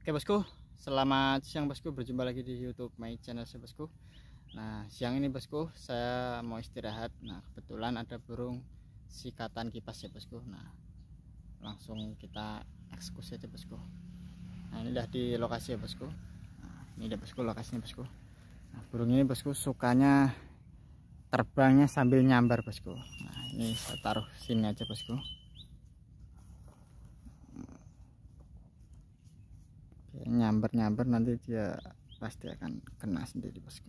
Oke bosku, selamat siang bosku. Berjumpa lagi di YouTube my channel saya bosku. Nah siang ini bosku, saya mau istirahat. Nah kebetulan ada burung sikatan kipas ya bosku. Nah langsung kita eksekusi aja bosku. Nah ini udah di lokasi ya bosku. Nah, ini udah bosku lokasinya bosku. Nah, burung ini bosku sukanya terbangnya sambil nyambar bosku. Nah ini saya taruh sini aja bosku. nyamber nyamber nanti dia pasti akan kena sendiri bosku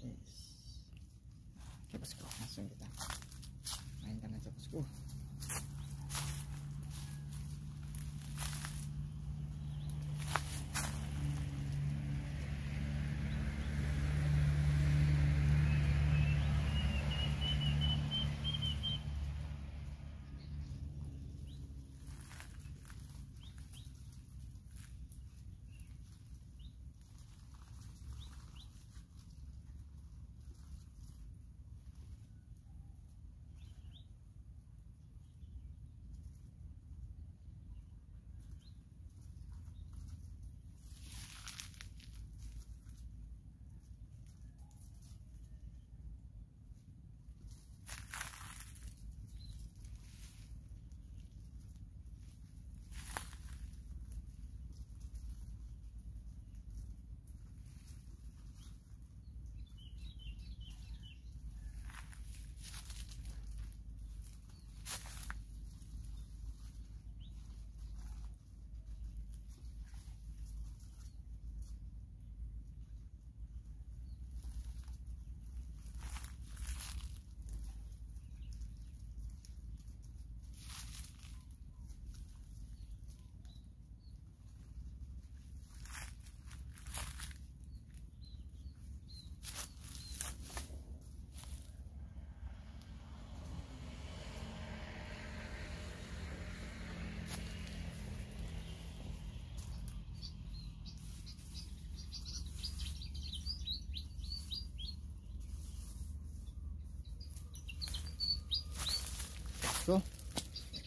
yes. oke bosku langsung kita mainkan aja bosku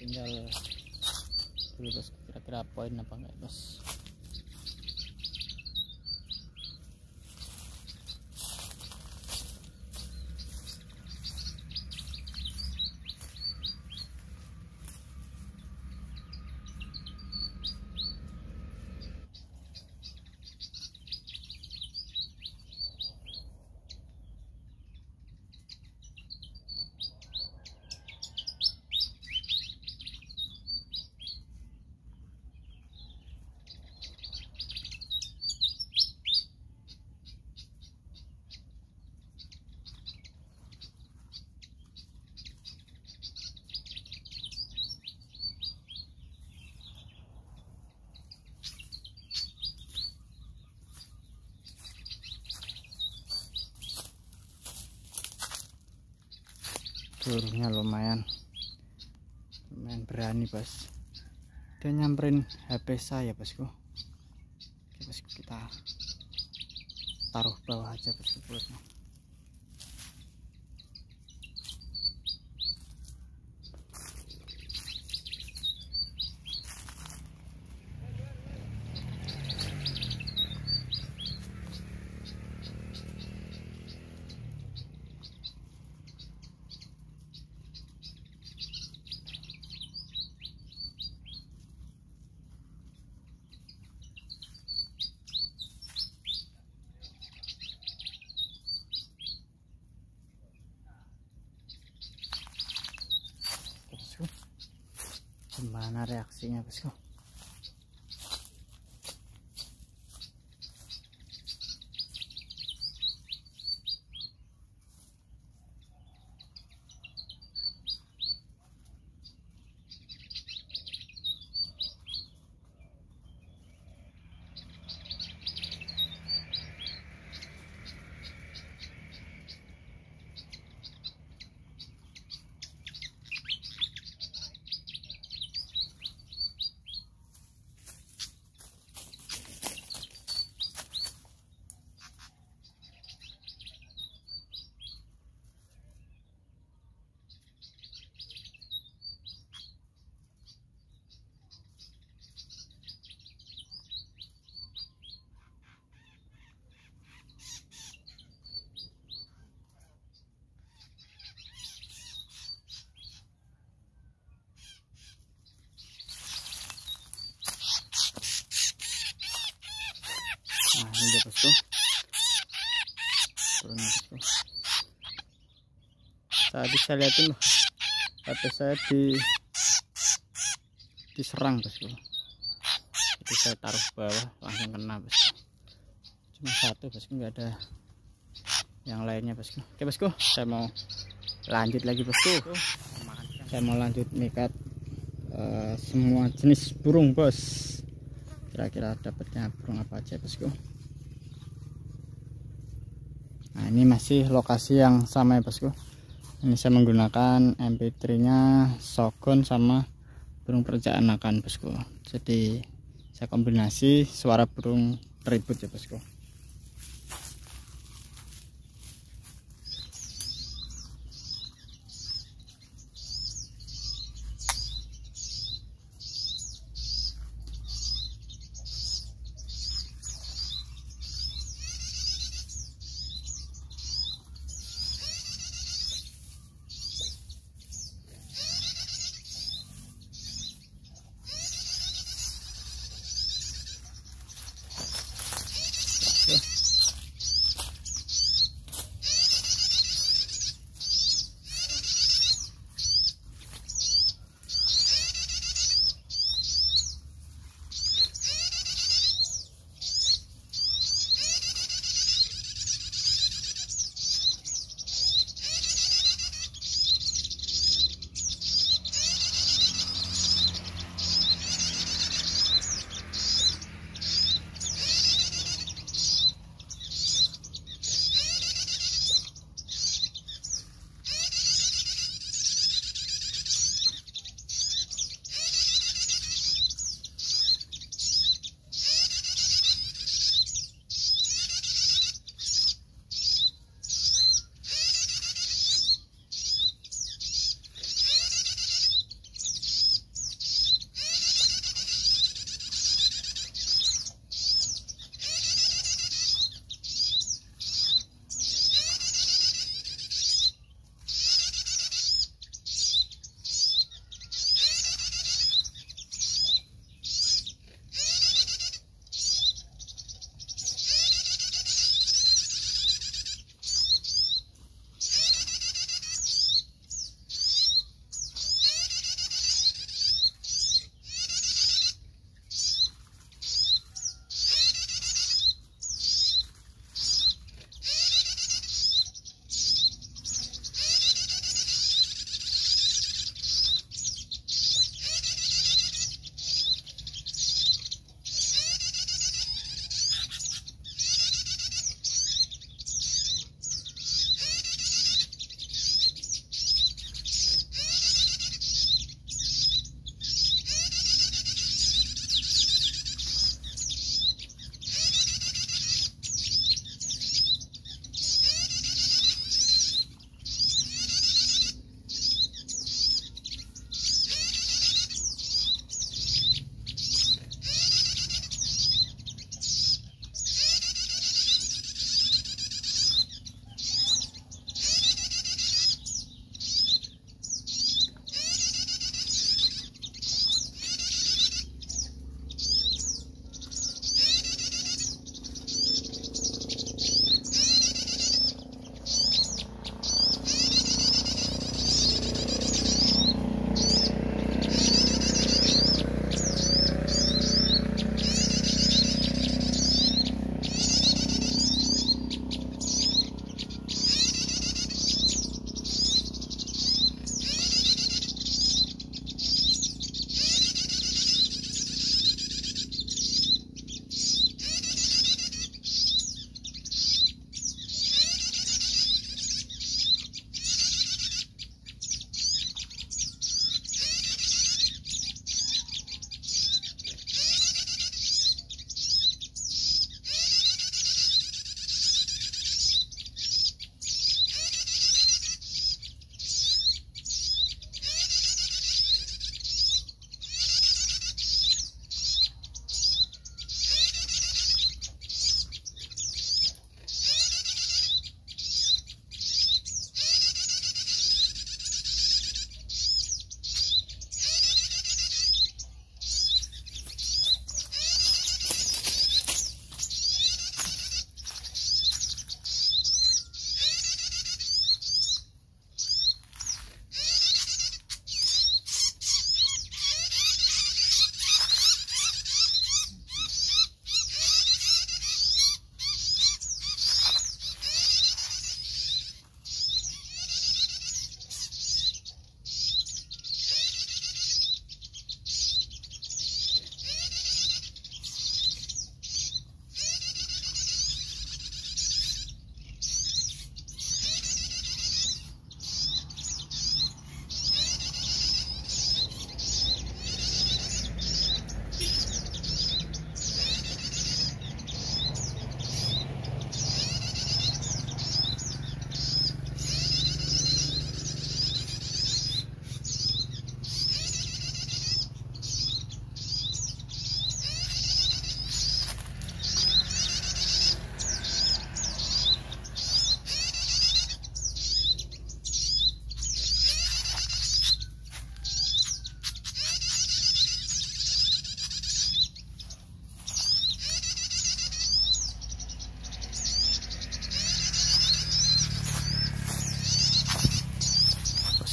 tinggal 12 kira-kira poin na pang guys seluruhnya lumayan lumayan berani bos dia nyamperin HP saya bosku Oke, kita taruh bawah aja bosku gimana reaksinya bosku nah ini pas tuh turun pas tuh tadi saya lihatin loh tapi saya di diserang bos gitu. jadi saya taruh bawah langsung kena bos cuma satu bosku nggak ada yang lainnya bosku oke bosku saya mau lanjut lagi bosku saya mau lanjut nekat uh, eh, semua jenis burung bos kira-kira dapatnya burung apa aja bosku nah ini masih lokasi yang sama ya bosku ini saya menggunakan mp3 nya shogun sama burung perca anakan bosku jadi saya kombinasi suara burung ribut ya bosku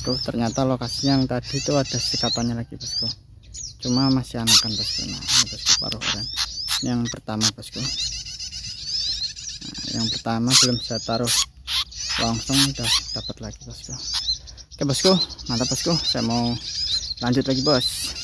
bosku ternyata lokasinya yang tadi itu ada sikapannya lagi bosku cuma masih anakan bosku nah ini bosku paruh oran ini yang pertama bosku nah, yang pertama belum saya taruh langsung udah dapat lagi bosku oke bosku mantap bosku saya mau lanjut lagi bos